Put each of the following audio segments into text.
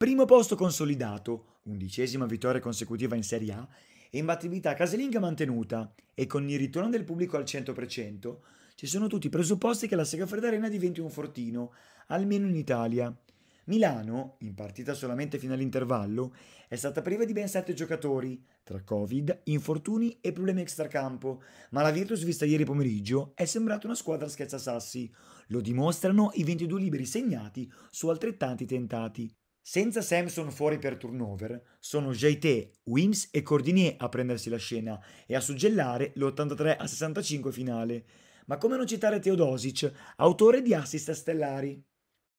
Primo posto consolidato, undicesima vittoria consecutiva in Serie A e imbattibilità casalinga mantenuta e con il ritorno del pubblico al 100% ci sono tutti i presupposti che la Segafredo Arena diventi un fortino, almeno in Italia. Milano, in partita solamente fino all'intervallo, è stata priva di ben sette giocatori, tra Covid, infortuni e problemi extracampo, ma la Virtus vista ieri pomeriggio è sembrata una squadra scherza sassi. Lo dimostrano i 22 liberi segnati su altrettanti tentati. Senza Samson fuori per turnover, sono Jaité, Wims e Cordinier a prendersi la scena e a suggellare l'83 65 finale. Ma come non citare Teodosic, autore di assist stellari?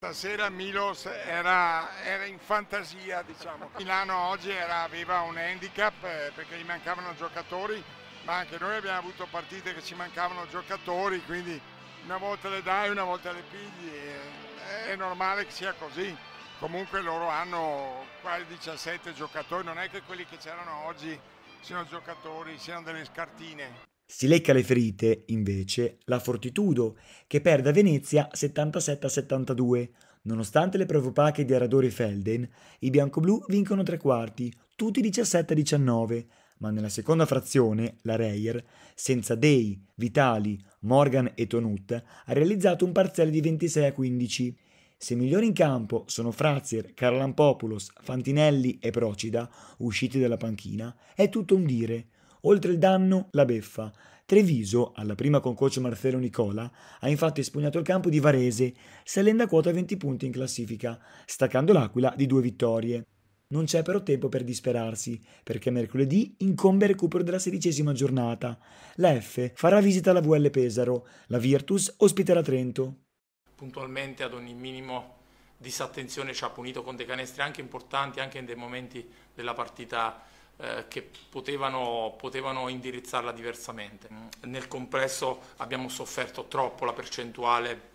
Stasera Milos era, era in fantasia, diciamo. Milano oggi era, aveva un handicap eh, perché gli mancavano giocatori, ma anche noi abbiamo avuto partite che ci mancavano giocatori, quindi una volta le dai, una volta le pigli. Eh, è normale che sia così comunque loro hanno quasi 17 giocatori, non è che quelli che c'erano oggi siano giocatori, siano delle scartine. Si lecca le ferite, invece, la Fortitudo, che perde a Venezia 77-72. Nonostante le prove opache di Aradori e Felden, i bianco-blu vincono tre quarti, tutti 17-19, ma nella seconda frazione, la Reyer, senza Dei, Vitali, Morgan e Tonut, ha realizzato un parziale di 26-15. Se i migliori in campo sono Frazier, Carlampopoulos, Fantinelli e Procida, usciti dalla panchina, è tutto un dire. Oltre il danno, la beffa. Treviso, alla prima con coach Marcello Nicola, ha infatti spugnato il campo di Varese, salendo a quota 20 punti in classifica, staccando l'Aquila di due vittorie. Non c'è però tempo per disperarsi, perché mercoledì incombe il recupero della sedicesima giornata. La F farà visita alla VL Pesaro, la Virtus ospiterà Trento puntualmente ad ogni minimo disattenzione ci ha punito con dei canestri anche importanti, anche in dei momenti della partita eh, che potevano, potevano, indirizzarla diversamente. Nel complesso abbiamo sofferto troppo la percentuale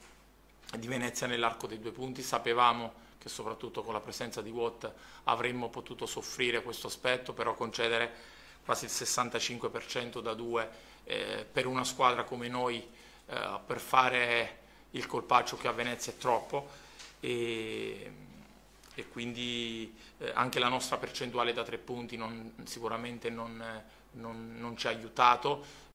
di Venezia nell'arco dei due punti, sapevamo che soprattutto con la presenza di Watt avremmo potuto soffrire questo aspetto, però concedere quasi il 65% da due eh, per una squadra come noi eh, per fare il colpaccio che a Venezia è troppo e, e quindi eh, anche la nostra percentuale da tre punti non, sicuramente non, eh, non, non ci ha aiutato.